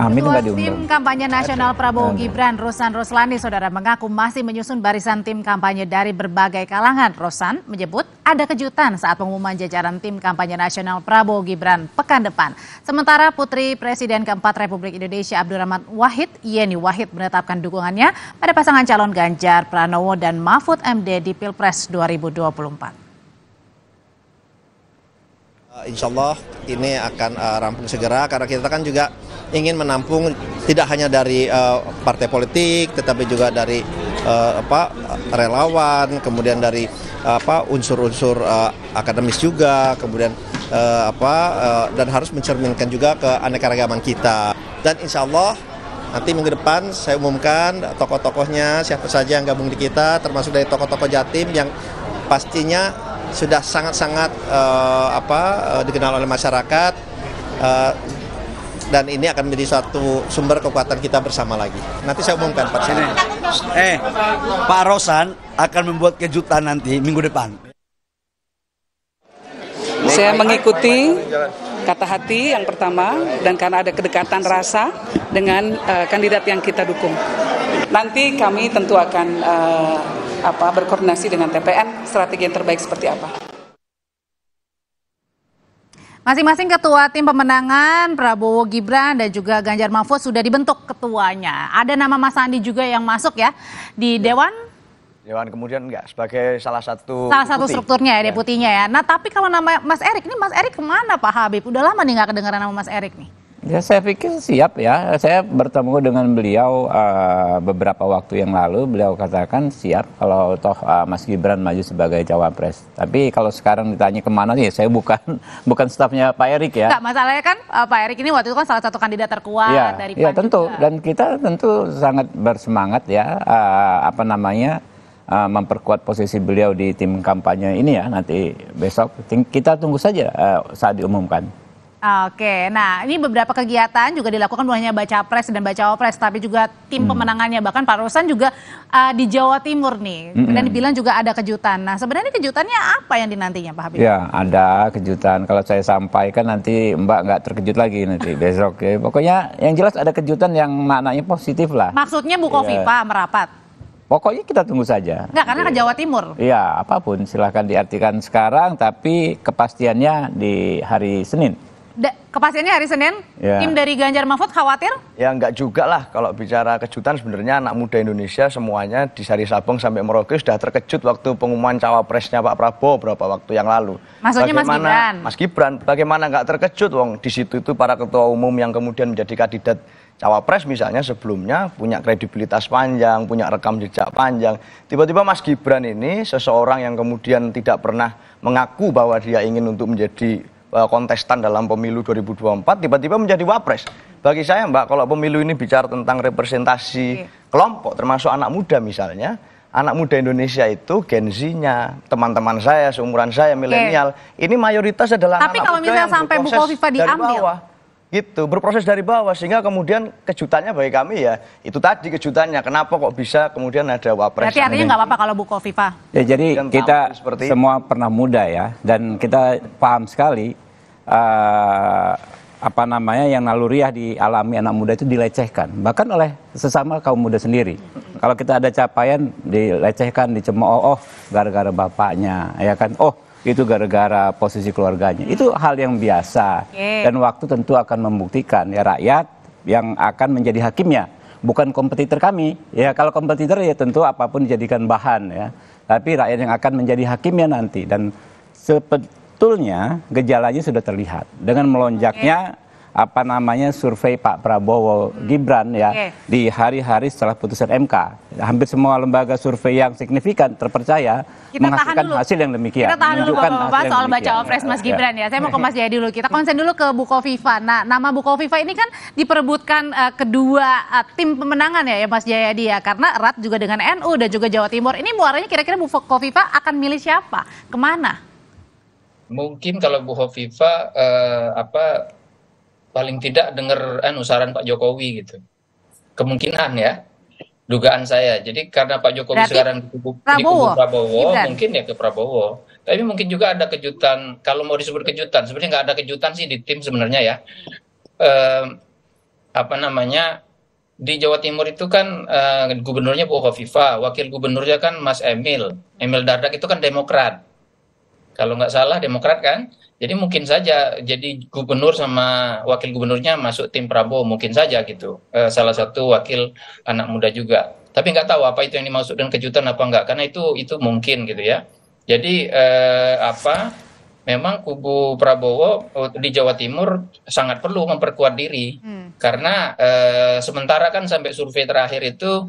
Amin Ketua diundang. Tim Kampanye Nasional Prabowo Gibran, Rosan Roslani, saudara mengaku masih menyusun barisan tim kampanye dari berbagai kalangan. Rosan menyebut ada kejutan saat pengumuman jajaran tim kampanye nasional Prabowo Gibran pekan depan. Sementara Putri Presiden keempat Republik Indonesia Abdurrahman Wahid, Yeni Wahid menetapkan dukungannya pada pasangan calon Ganjar Pranowo dan Mahfud MD di Pilpres 2024. Insya Allah ini akan uh, rampung segera karena kita kan juga ingin menampung tidak hanya dari uh, partai politik tetapi juga dari uh, apa relawan kemudian dari uh, apa unsur-unsur uh, akademis juga kemudian uh, apa uh, dan harus mencerminkan juga ke keanekaragaman kita dan insya Allah nanti minggu depan saya umumkan tokoh-tokohnya siapa saja yang gabung di kita termasuk dari tokoh-tokoh Jatim yang pastinya sudah sangat-sangat uh, apa uh, dikenal oleh masyarakat uh, dan ini akan menjadi satu sumber kekuatan kita bersama lagi. Nanti saya umumkan Pak. Sini. Eh, Pak Rosan akan membuat kejutan nanti minggu depan. Saya mengikuti kata hati yang pertama dan karena ada kedekatan rasa dengan uh, kandidat yang kita dukung. Nanti kami tentu akan uh, apa berkoordinasi dengan TPN strategi yang terbaik seperti apa. Masing-masing ketua tim pemenangan Prabowo Gibran dan juga Ganjar Mahfud sudah dibentuk ketuanya. Ada nama Mas Andi juga yang masuk ya di iya. Dewan? Dewan kemudian enggak sebagai salah satu salah deputi. satu strukturnya ya iya. deputinya ya. Nah tapi kalau nama Mas Erik ini Mas Erik kemana Pak Habib? Udah lama nih nggak kedengaran nama Mas Erik nih. Ya saya pikir siap ya. Saya bertemu dengan beliau uh, beberapa waktu yang lalu. Beliau katakan siap kalau toh uh, Mas Gibran maju sebagai cawapres. Tapi kalau sekarang ditanya kemana sih, saya bukan bukan stafnya Pak Erik ya. Enggak, masalahnya kan uh, Pak Erik ini waktu itu kan salah satu kandidat terkuat ya, dari iya, Pan. Ya tentu. Juga. Dan kita tentu sangat bersemangat ya. Uh, apa namanya? memperkuat posisi beliau di tim kampanye ini ya nanti besok kita tunggu saja saat diumumkan. Oke, nah ini beberapa kegiatan juga dilakukan bukan hanya baca pres dan baca opres, tapi juga tim hmm. pemenangannya bahkan Pak Rosan juga uh, di Jawa Timur nih, hmm. dan dibilang juga ada kejutan. Nah sebenarnya kejutannya apa yang dinantinya Pak Habib? Ya ada kejutan. Kalau saya sampaikan nanti Mbak nggak terkejut lagi nanti besok. Ya. Pokoknya yang jelas ada kejutan yang maknanya positif lah. Maksudnya Bu Kofifa ya. merapat? Pokoknya kita tunggu saja. Enggak, karena ke Jawa Timur. Iya, apapun silahkan diartikan sekarang, tapi kepastiannya di hari Senin. Kepastiannya hari Senin, ya. tim dari Ganjar Mahfud khawatir? Ya enggak juga lah kalau bicara kejutan sebenarnya anak muda Indonesia semuanya di Sari Sabang sampai Merauke sudah terkejut waktu pengumuman cawapresnya Pak Prabowo berapa waktu yang lalu. Maksudnya bagaimana, Mas Gibran? Mas Gibran, bagaimana enggak terkejut wong di situ itu para ketua umum yang kemudian menjadi kandidat cawapres misalnya sebelumnya punya kredibilitas panjang, punya rekam jejak panjang. Tiba-tiba Mas Gibran ini seseorang yang kemudian tidak pernah mengaku bahwa dia ingin untuk menjadi Eh, kontestan dalam pemilu 2024 tiba-tiba menjadi wapres. Bagi saya Mbak, kalau pemilu ini bicara tentang representasi Oke. Iya. kelompok termasuk anak muda misalnya, anak muda Indonesia itu Gen Z-nya, teman-teman saya, seumuran saya, milenial, ini mayoritas adalah Tapi anak kalau misalnya sampai Bu Kofifa diambil, gitu berproses dari bawah sehingga kemudian kejutannya bagi kami ya itu tadi kejutannya kenapa kok bisa kemudian ada wapres berarti artinya nggak apa-apa kalau Bu Kofifa ya jadi kemudian kita semua itu. pernah muda ya dan kita paham sekali uh, apa namanya yang naluriah dialami anak muda itu dilecehkan bahkan oleh sesama kaum muda sendiri kalau kita ada capaian dilecehkan dicemooh oh gara-gara bapaknya ya kan oh itu gara-gara posisi keluarganya. Itu hal yang biasa. Okay. Dan waktu tentu akan membuktikan ya rakyat yang akan menjadi hakimnya, bukan kompetitor kami. Ya kalau kompetitor ya tentu apapun dijadikan bahan ya. Tapi rakyat yang akan menjadi hakimnya nanti dan sebetulnya gejalanya sudah terlihat dengan melonjaknya okay apa namanya survei Pak Prabowo Gibran ya okay. di hari-hari setelah putusan MK. Hampir semua lembaga survei yang signifikan terpercaya kita menghasilkan dulu. hasil yang demikian. Kita tahan dulu Bapak-bapak soal baca opres Mas ya. Gibran ya. ya. Saya mau ke Mas Jaya dulu. Kita konsen dulu ke Bu Kofifa. Nah, nama Bu Kofifa ini kan diperebutkan uh, kedua uh, tim pemenangan ya, ya Mas Jaya dia ya. karena erat juga dengan NU dan juga Jawa Timur. Ini muaranya kira-kira Bu Kofifa akan milih siapa? Kemana? Mungkin kalau Bu Kofifa uh, apa paling tidak dengar anu saran Pak Jokowi gitu. Kemungkinan ya. Dugaan saya. Jadi karena Pak Jokowi Berarti sekarang di kubu Prabowo, di Prabowo mungkin ya ke Prabowo. Tapi mungkin juga ada kejutan. Kalau mau disebut kejutan, sebenarnya nggak ada kejutan sih di tim sebenarnya ya. Eh, apa namanya? Di Jawa Timur itu kan eh, gubernurnya Bu Kofifa, wakil gubernurnya kan Mas Emil. Emil Dardak itu kan Demokrat kalau nggak salah Demokrat kan. Jadi mungkin saja jadi gubernur sama wakil gubernurnya masuk tim Prabowo mungkin saja gitu. E, salah satu wakil anak muda juga. Tapi nggak tahu apa itu yang dimaksud dengan kejutan apa nggak karena itu itu mungkin gitu ya. Jadi e, apa memang kubu Prabowo oh, di Jawa Timur sangat perlu memperkuat diri hmm. karena e, sementara kan sampai survei terakhir itu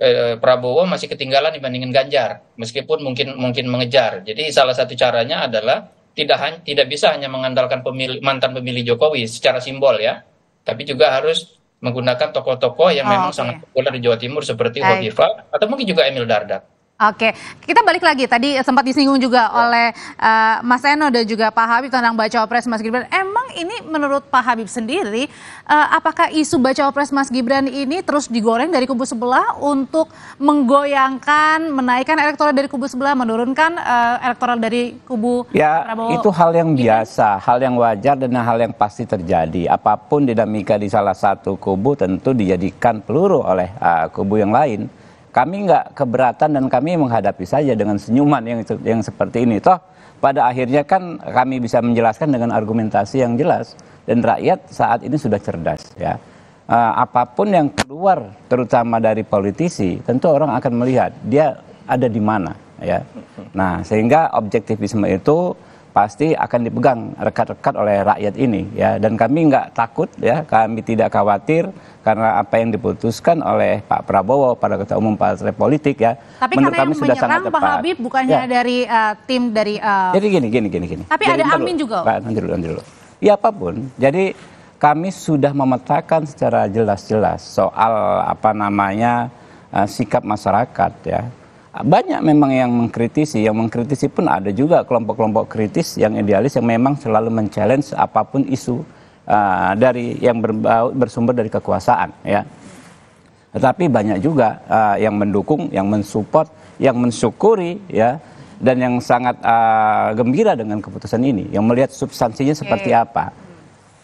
Eh, Prabowo masih ketinggalan dibandingkan Ganjar, meskipun mungkin mungkin mengejar. Jadi salah satu caranya adalah tidak hanya tidak bisa hanya mengandalkan pemilih, mantan pemilih Jokowi secara simbol ya, tapi juga harus menggunakan tokoh-tokoh yang oh, memang okay. sangat populer di Jawa Timur seperti Hovifa atau mungkin juga Emil Dardak. Oke, kita balik lagi. Tadi sempat disinggung juga iya. oleh uh, Mas Eno dan juga Pak Habib tentang baca opres Mas Gibran. Emang ini menurut Pak Habib sendiri, uh, apakah isu baca opres Mas Gibran ini terus digoreng dari kubu sebelah untuk menggoyangkan, menaikkan elektoral dari kubu sebelah, menurunkan uh, elektoral dari kubu ya, Prabowo? Itu hal yang biasa, hal yang wajar dan hal yang pasti terjadi. Apapun dinamika di salah satu kubu tentu dijadikan peluru oleh uh, kubu yang lain kami nggak keberatan dan kami menghadapi saja dengan senyuman yang yang seperti ini toh pada akhirnya kan kami bisa menjelaskan dengan argumentasi yang jelas dan rakyat saat ini sudah cerdas ya eh, apapun yang keluar terutama dari politisi tentu orang akan melihat dia ada di mana ya nah sehingga objektivisme itu pasti akan dipegang rekat-rekat oleh rakyat ini ya dan kami nggak takut ya kami tidak khawatir karena apa yang diputuskan oleh Pak Prabowo pada ketua umum partai politik ya tapi menurut kami sudah sangat tepat. Pak Habib bukannya ya. dari uh, tim dari uh... jadi gini gini gini gini tapi jadi, ada Amin juga Pak nanti dulu nanti dulu ya apapun jadi kami sudah memetakan secara jelas-jelas soal apa namanya uh, sikap masyarakat ya banyak memang yang mengkritisi, yang mengkritisi pun ada juga kelompok-kelompok kritis yang idealis yang memang selalu men-challenge apapun isu uh, dari yang berbau, bersumber dari kekuasaan ya. Tetapi banyak juga uh, yang mendukung, yang mensupport, yang mensyukuri ya dan yang sangat uh, gembira dengan keputusan ini, yang melihat substansinya seperti apa.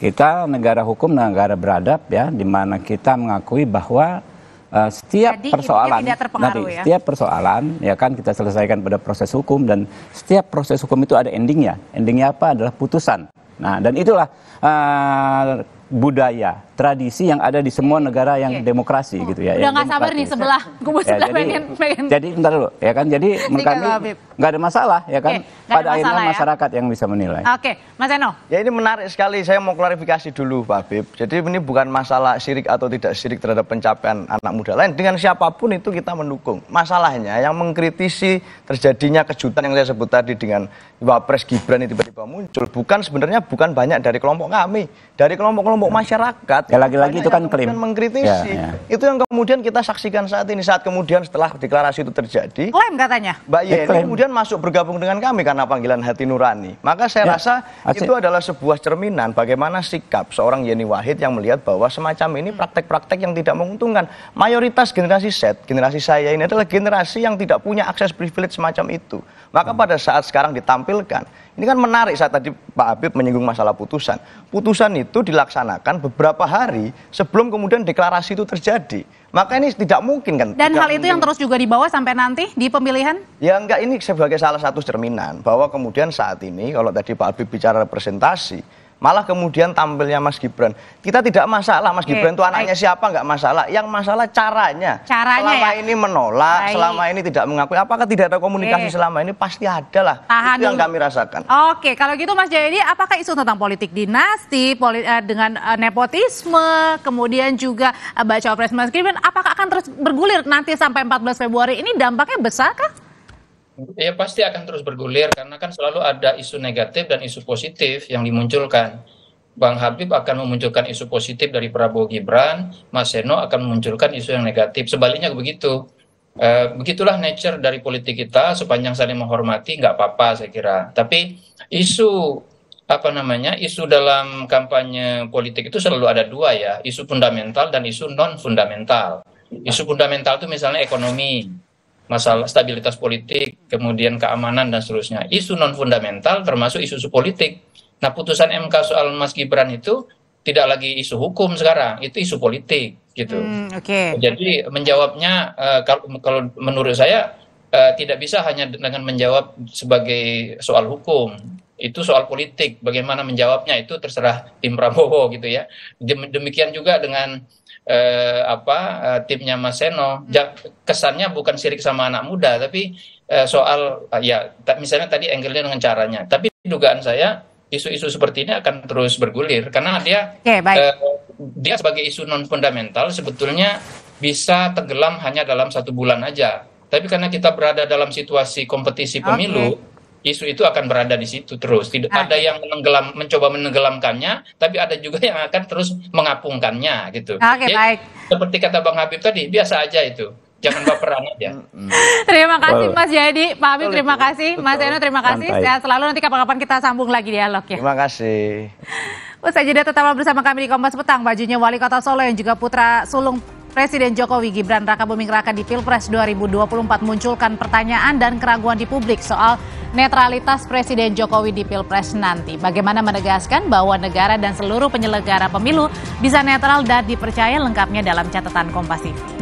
Kita negara hukum, negara beradab ya, di mana kita mengakui bahwa Uh, setiap Jadi, persoalan nanti ya? setiap persoalan ya kan kita selesaikan pada proses hukum dan setiap proses hukum itu ada endingnya endingnya apa adalah putusan nah dan itulah uh, budaya tradisi yang ada di semua negara yang okay. demokrasi oh, gitu ya. Udah nggak sabar nih sebelah, gue mau sebelah ya, pengen, pengen. Jadi ntar dulu ya kan, jadi menurut kami nggak ada masalah ya kan. Okay, Pada akhirnya ya. masyarakat yang bisa menilai. Oke, okay. Mas Eno. Ya ini menarik sekali, saya mau klarifikasi dulu Pak Bib. Jadi ini bukan masalah sirik atau tidak sirik terhadap pencapaian anak muda lain. Dengan siapapun itu kita mendukung. Masalahnya yang mengkritisi terjadinya kejutan yang saya sebut tadi dengan Wapres Gibran yang tiba-tiba muncul. Bukan sebenarnya bukan banyak dari kelompok kami. Dari kelompok-kelompok masyarakat Ya lagi-lagi itu kan klaim. Mengkritisi. Ya, ya. Itu yang kemudian kita saksikan saat ini saat kemudian setelah deklarasi itu terjadi. Klaim katanya. Mbak Yeni ya, kemudian masuk bergabung dengan kami karena panggilan hati nurani. Maka saya ya. rasa Asik. itu adalah sebuah cerminan bagaimana sikap seorang Yeni Wahid yang melihat bahwa semacam ini hmm. praktek-praktek yang tidak menguntungkan. Mayoritas generasi set generasi saya ini adalah generasi yang tidak punya akses privilege semacam itu. Maka hmm. pada saat sekarang ditampilkan ini kan menarik saat tadi Pak Habib menyinggung masalah putusan. Putusan itu dilaksanakan beberapa hari sebelum kemudian deklarasi itu terjadi. Maka ini tidak mungkin kan. Dan hal itu mungkin. yang terus juga dibawa sampai nanti di pemilihan? Ya enggak, ini sebagai salah satu cerminan bahwa kemudian saat ini kalau tadi Pak Habib bicara representasi, Malah kemudian tampilnya Mas Gibran. Kita tidak masalah Mas Gibran itu anaknya baik. siapa nggak masalah. Yang masalah caranya. Caranya Selama ya? ini menolak, baik. selama ini tidak mengakui. Apakah tidak ada komunikasi okay. selama ini? Pasti ada lah. Tahan itu yang dulu. kami rasakan. Oke, kalau gitu Mas Jaya ini apakah isu tentang politik dinasti, poli, eh, dengan uh, nepotisme, kemudian juga uh, baca Pres Mas Gibran, apakah akan terus bergulir nanti sampai 14 Februari ini dampaknya besar kah? ya pasti akan terus bergulir karena kan selalu ada isu negatif dan isu positif yang dimunculkan. Bang Habib akan memunculkan isu positif dari Prabowo Gibran, Mas Seno akan memunculkan isu yang negatif. Sebaliknya begitu. E, begitulah nature dari politik kita sepanjang saling menghormati nggak apa-apa saya kira. Tapi isu apa namanya isu dalam kampanye politik itu selalu ada dua ya isu fundamental dan isu non fundamental isu fundamental itu misalnya ekonomi masalah stabilitas politik kemudian keamanan dan seterusnya. Isu non fundamental termasuk isu-isu politik. Nah, putusan MK soal Mas Gibran itu tidak lagi isu hukum sekarang, itu isu politik gitu. Hmm, okay. Jadi menjawabnya uh, kalau, kalau menurut saya uh, tidak bisa hanya dengan menjawab sebagai soal hukum. Itu soal politik, bagaimana menjawabnya itu terserah tim Prabowo gitu ya. Demikian juga dengan Eh, apa eh, timnya mas seno hmm. kesannya bukan sirik sama anak muda tapi eh, soal ah, ya misalnya tadi angle nya dengan caranya tapi dugaan saya isu-isu seperti ini akan terus bergulir karena dia okay, Eh, dia sebagai isu non fundamental sebetulnya bisa tenggelam hanya dalam satu bulan aja tapi karena kita berada dalam situasi kompetisi pemilu okay isu itu akan berada di situ terus. Tidak ah, ada yang menenggelam, mencoba menenggelamkannya, tapi ada juga yang akan terus mengapungkannya gitu. Ah, oke, okay, ya, baik. Seperti kata Bang Habib tadi, biasa aja itu. Jangan baperan aja. terima kasih Mas Jadi, Pak Habib terima kasih, Mas Eno terima kasih. Sehat selalu nanti kapan-kapan kita sambung lagi dialog ya. Terima kasih. Usai jeda tetaplah bersama kami di Kompas Petang. Bajunya Wali Kota Solo yang juga putra sulung Presiden Jokowi Gibran Raka Buming Raka di Pilpres 2024 munculkan pertanyaan dan keraguan di publik soal netralitas Presiden Jokowi di Pilpres nanti. Bagaimana menegaskan bahwa negara dan seluruh penyelenggara pemilu bisa netral dan dipercaya lengkapnya dalam catatan Kompas TV.